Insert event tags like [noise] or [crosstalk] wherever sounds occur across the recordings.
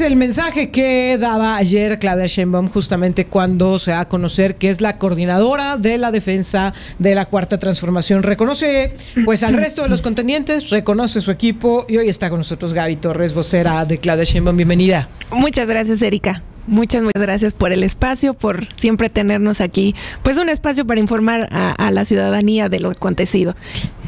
el mensaje que daba ayer Claudia Sheinbaum justamente cuando se da a conocer que es la coordinadora de la defensa de la Cuarta Transformación. Reconoce pues al resto de los contendientes, reconoce su equipo y hoy está con nosotros Gaby Torres, vocera de Claudia Sheinbaum. Bienvenida. Muchas gracias, Erika. Muchas, muchas gracias por el espacio, por siempre tenernos aquí. Pues un espacio para informar a la ciudadanía de lo acontecido.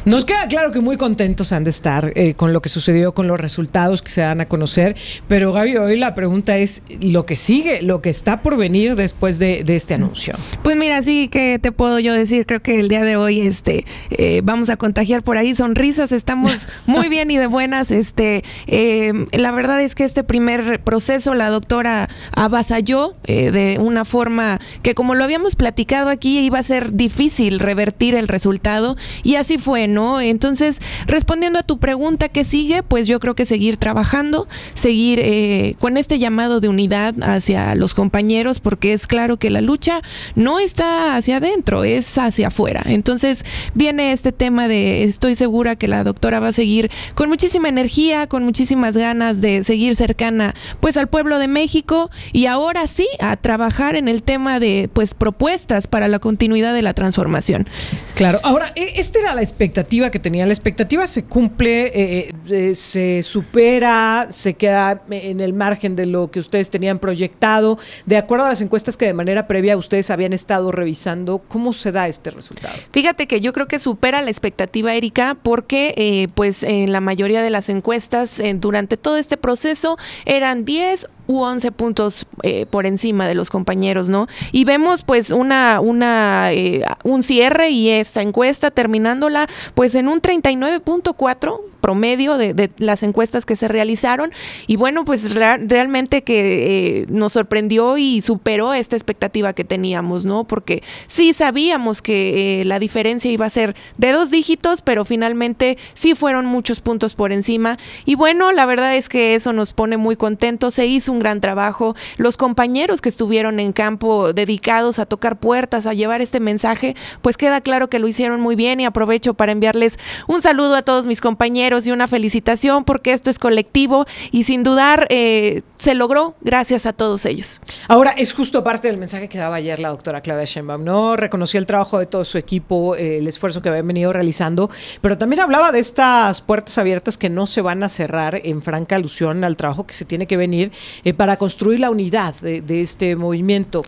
Nos queda claro que muy contentos han de estar eh, con lo que sucedió, con los resultados que se dan a conocer, pero Gaby, hoy la pregunta es lo que sigue, lo que está por venir después de, este anuncio. Pues mira, sí que te puedo yo decir, creo que el día de hoy este, eh, vamos a contagiar por ahí sonrisas, estamos [laughs] muy bien y de buenas. Este, eh, la verdad es que este primer proceso la doctora avasalló de una forma que como lo habíamos platicado aquí iba a ser difícil revertir el resultado y así fue. ¿no? Entonces, respondiendo a tu pregunta que sigue, pues yo creo que seguir trabajando, seguir eh, con este llamado de unidad hacia los compañeros, porque es claro que la lucha no está hacia adentro, es hacia afuera. Entonces, viene este tema de estoy segura que la doctora va a seguir con muchísima energía, con muchísimas ganas de seguir cercana pues al pueblo de México y ahora sí a trabajar en el tema de pues propuestas para la continuidad de la transformación. Claro, ahora e, esta era la expectativa expectativa que tenía. La expectativa se cumple, eh, eh, eh, se supera, se queda en el margen de lo que ustedes tenían proyectado. De acuerdo a las encuestas que de manera previa ustedes habían estado revisando, ¿cómo se da este resultado? Fíjate que yo creo que supera la expectativa, Erika, porque pues en la mayoría de las encuestas durante todo este proceso eran 10 u 11 puntos eh, por encima de los compañeros, ¿no? Y vemos pues una, una, eh, un cierre y esta encuesta terminándola pues en un 39.4 promedio de, las encuestas que se realizaron. Y bueno, pues realmente que eh, nos sorprendió y superó esta expectativa que teníamos, ¿no? Porque sí sabíamos que eh, la diferencia iba a ser de dos dígitos, pero finalmente sí fueron muchos puntos por encima. Y bueno, la verdad es que eso nos pone muy contentos. Se hizo un gran trabajo. Los compañeros que estuvieron en campo dedicados a tocar puertas, a llevar este mensaje, pues queda claro que lo hicieron muy bien y aprovecho para enviarles un saludo a todos mis compañeros y una felicitación porque esto es colectivo y sin dudar eh, se logró gracias a todos ellos. Ahora, es justo parte del mensaje que daba ayer la doctora Claudia Sheinbaum, ¿no? Reconoció el trabajo de todo su equipo, eh, el esfuerzo que habían venido realizando, pero también hablaba de estas puertas abiertas que no se van a cerrar en franca alusión al trabajo que se tiene que venir eh, para construir la unidad de este movimiento.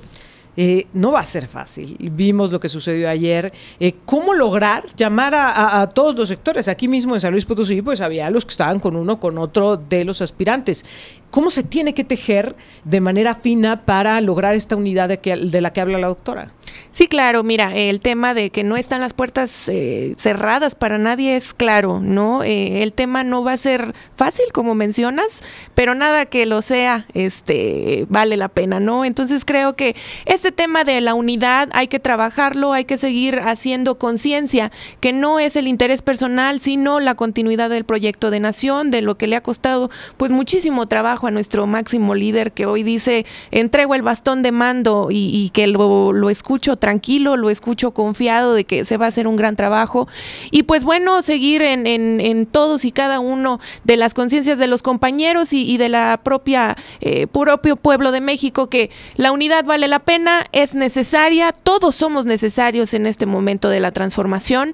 Eh, no va a ser fácil. Vimos lo que sucedió ayer. Eh, ¿Cómo lograr llamar a, todos los sectores? Aquí mismo en San Luis Potosí, pues había los que estaban con uno, con otro de los aspirantes. ¿Cómo se tiene que tejer de manera fina para lograr esta unidad de la que habla la doctora? Sí, claro, mira, el tema de que no están las puertas eh, cerradas para nadie es claro, ¿no? Eh, el tema no va a ser fácil, como mencionas, pero nada que lo sea, este, vale la pena, ¿no? Entonces creo que este tema de la unidad hay que trabajarlo, hay que seguir haciendo conciencia que no es el interés personal, sino la continuidad del proyecto de nación, de lo que le ha costado, pues muchísimo trabajo a nuestro máximo líder que hoy dice, entrego el bastón de mando y, que lo, lo tranquilo, lo escucho confiado de que se va a hacer un gran trabajo. Y pues bueno, seguir en, todos y cada uno de las conciencias de los compañeros y, de la propia, eh, propio pueblo de México, que la unidad vale la pena, es necesaria, todos somos necesarios en este momento de la transformación.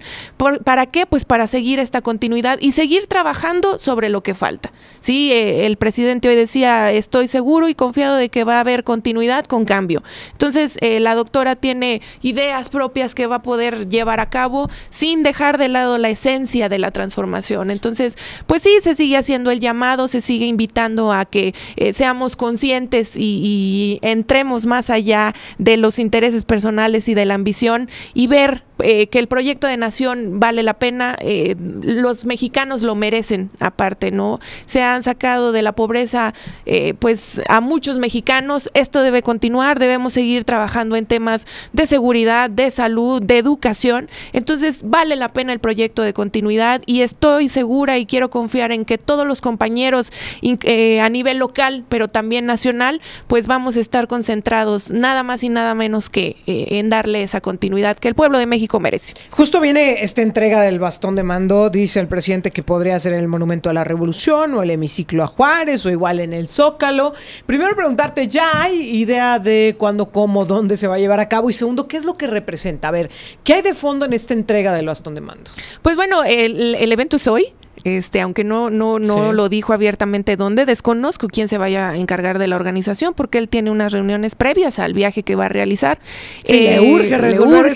¿Para qué? Pues para seguir esta continuidad y seguir trabajando sobre lo que falta. Sí, eh, el presidente hoy decía, estoy seguro y confiado de que va a haber continuidad con cambio. Entonces, eh, la doctora tiene ideas propias que va a poder llevar a cabo sin dejar de lado la esencia de la transformación. Entonces, pues sí, se sigue haciendo el llamado, se sigue invitando a que eh, seamos conscientes y, y entremos más allá de los intereses personales y de la ambición y ver eh, que el proyecto de nación vale la pena, eh, los mexicanos lo merecen aparte, ¿no? Se han sacado de la pobreza eh, pues a muchos mexicanos, esto debe continuar, debemos seguir trabajando en temas de seguridad, de salud, de educación, entonces vale la pena el proyecto de continuidad y estoy segura y quiero confiar en que todos los compañeros a nivel local, pero también nacional, pues vamos a estar concentrados nada más y nada menos que en darle esa continuidad que el pueblo de México merece. Justo viene esta entrega del bastón de mando, dice el presidente que podría ser en el Monumento a la Revolución o el Hemiciclo a Juárez o igual en el Zócalo. Primero preguntarte, ¿ya hay idea de cuándo, cómo, dónde se va a llevar a cabo? Y segundo, ¿qué es lo que representa? A ver, ¿qué hay de fondo en esta entrega del bastón de mando? Pues bueno, el evento es hoy, este, aunque no, no, no lo dijo abiertamente dónde, desconozco quién se vaya a encargar de la organización, porque él tiene unas reuniones previas al viaje que va a realizar. Sí, le eh, urge resolver,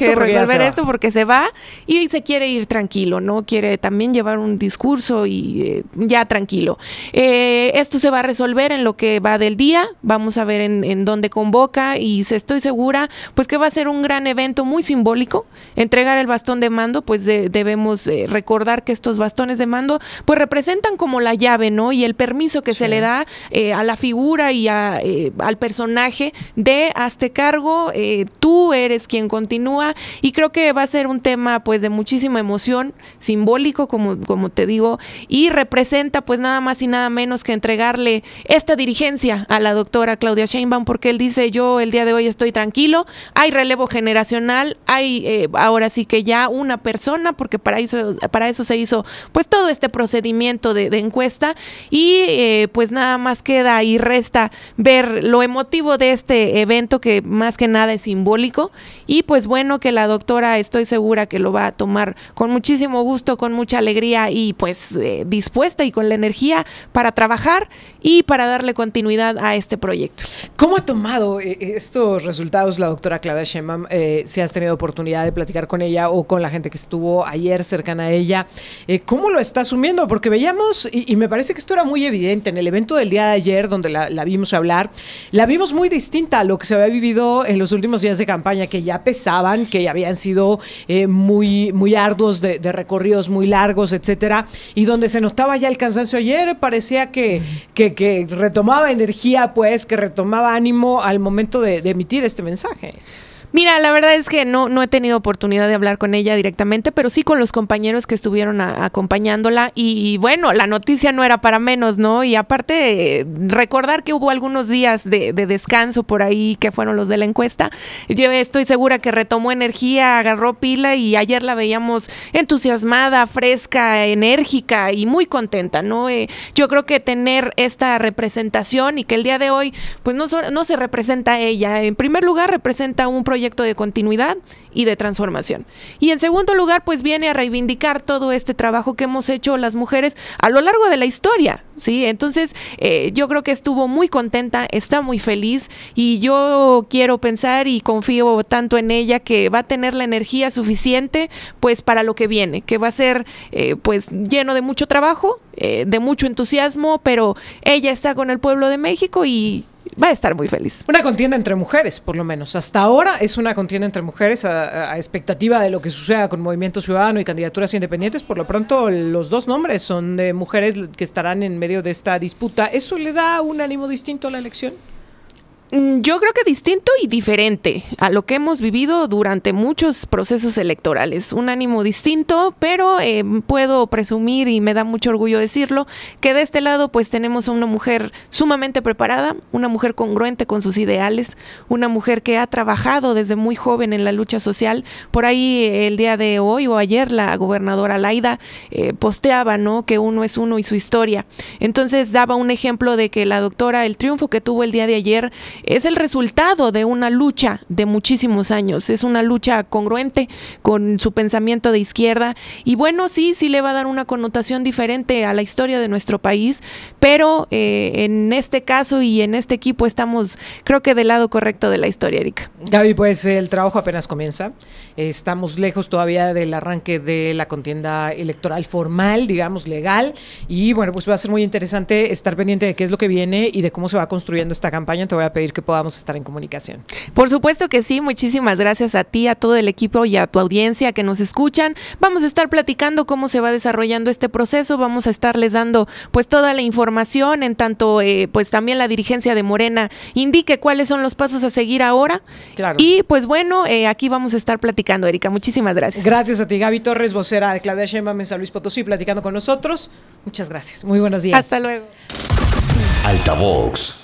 esto, porque se va y se quiere ir tranquilo, ¿no? Quiere también llevar un discurso y eh, ya tranquilo. Eh, esto se va a resolver en lo que va del día, vamos a ver en, dónde convoca y se, estoy segura, pues que va a ser un gran evento muy simbólico, entregar el bastón de mando, pues debemos recordar que estos bastones de mando pues representan como la llave, ¿no? Y el permiso que se le da eh, a la figura y eh, al personaje de hazte cargo, eh, tú eres quien continúa y creo que va a ser un tema pues de muchísima emoción, simbólico como, como te digo, y representa pues nada más y nada menos que entregarle esta dirigencia a la doctora Claudia Sheinbaum porque él dice yo el día de hoy estoy tranquilo, hay relevo generacional, hay ahora sí que ya una persona porque para eso, para eso se hizo pues todo este este procedimiento de, encuesta y eh, pues nada más queda y resta ver lo emotivo de este evento que más que nada es simbólico y pues bueno que la doctora estoy segura que lo va a tomar con muchísimo gusto, con mucha alegría y pues eh, dispuesta y con la energía para trabajar y para darle continuidad a este proyecto. ¿Cómo ha tomado eh, estos resultados la doctora Claudia Shemam? si has tenido oportunidad de platicar con ella o con la gente que estuvo ayer cercana a ella, ¿cómo lo está resumiendo, porque veíamos, y, me parece que esto era muy evidente en el evento del día de ayer, donde la, vimos hablar, la vimos muy distinta a lo que se había vivido en los últimos días de campaña, que ya pesaban, que ya habían sido eh, muy, muy arduos, de, recorridos muy largos, etcétera, y donde se notaba ya el cansancio ayer, parecía que, que, retomaba energía, pues, que retomaba ánimo al momento de emitir este mensaje. Mira, la verdad es que no, he tenido oportunidad de hablar con ella directamente, pero sí con los compañeros que estuvieron acompañándola. Y, bueno, la noticia no era para menos, ¿no? Y aparte, recordar que hubo algunos días de, descanso por ahí que fueron los de la encuesta. Yo estoy segura que retomó energía, agarró pila y ayer la veíamos entusiasmada, fresca, enérgica y muy contenta, ¿no? Eh, yo creo que tener esta representación y que el día de hoy, pues no, no se representa ella. En primer lugar, representa un proyecto de continuidad y de transformación. Y en segundo lugar, pues viene a reivindicar todo este trabajo que hemos hecho las mujeres a lo largo de la historia, ¿sí? Entonces, eh, yo creo que estuvo muy contenta, está muy feliz y yo quiero pensar y confío tanto en ella que va a tener la energía suficiente, pues, para lo que viene, que va a ser, eh, pues, lleno de mucho trabajo, eh, de mucho entusiasmo, pero ella está con el pueblo de México y va a estar muy feliz. Una contienda entre mujeres, por lo menos. Hasta ahora es una contienda entre mujeres a, expectativa de lo que suceda con Movimiento Ciudadano y candidaturas independientes. Por lo pronto, los dos nombres son de mujeres que estarán en medio de esta disputa. ¿Eso le da un ánimo distinto a la elección? Mm, yo creo que distinto y diferente a lo que hemos vivido durante muchos procesos electorales. Un ánimo distinto, pero em, puedo presumir y me da mucho orgullo decirlo, que de este lado pues tenemos a una mujer sumamente preparada, una mujer congruente con sus ideales, una mujer que ha trabajado desde muy joven en la lucha social. Por ahí el día de hoy o ayer la gobernadora Laida eh, posteaba, ¿no? Que uno es uno y su historia. Entonces daba un ejemplo de que la doctora, el triunfo que tuvo el día de ayer, es el resultado de una lucha de muchísimos años, es una lucha congruente con su pensamiento de izquierda y bueno, sí, sí le va a dar una connotación diferente a la historia de nuestro país, pero eh, en este caso y en este equipo estamos creo que del lado correcto de la historia, Erika. Gaby, pues el trabajo apenas comienza, estamos lejos todavía del arranque de la contienda electoral formal, digamos, legal, y bueno, pues va a ser muy interesante estar pendiente de qué es lo que viene y de cómo se va construyendo esta campaña, te voy a pedir que podamos estar en comunicación. Por supuesto que sí, muchísimas gracias a ti, a todo el equipo y a tu audiencia que nos escuchan. Vamos a estar platicando cómo se va desarrollando este proceso, vamos a estarles dando pues toda la información, en tanto eh, pues también la dirigencia de Morena indique cuáles son los pasos a seguir ahora. Claro. Y pues bueno, eh, aquí vamos a estar platicando, Erika. Muchísimas gracias. Gracias a ti, Gaby Torres, vocera de Claudia Sheinbaum en Luis Potosí, platicando con nosotros. Muchas gracias. Muy buenos días. Hasta luego. Altavox.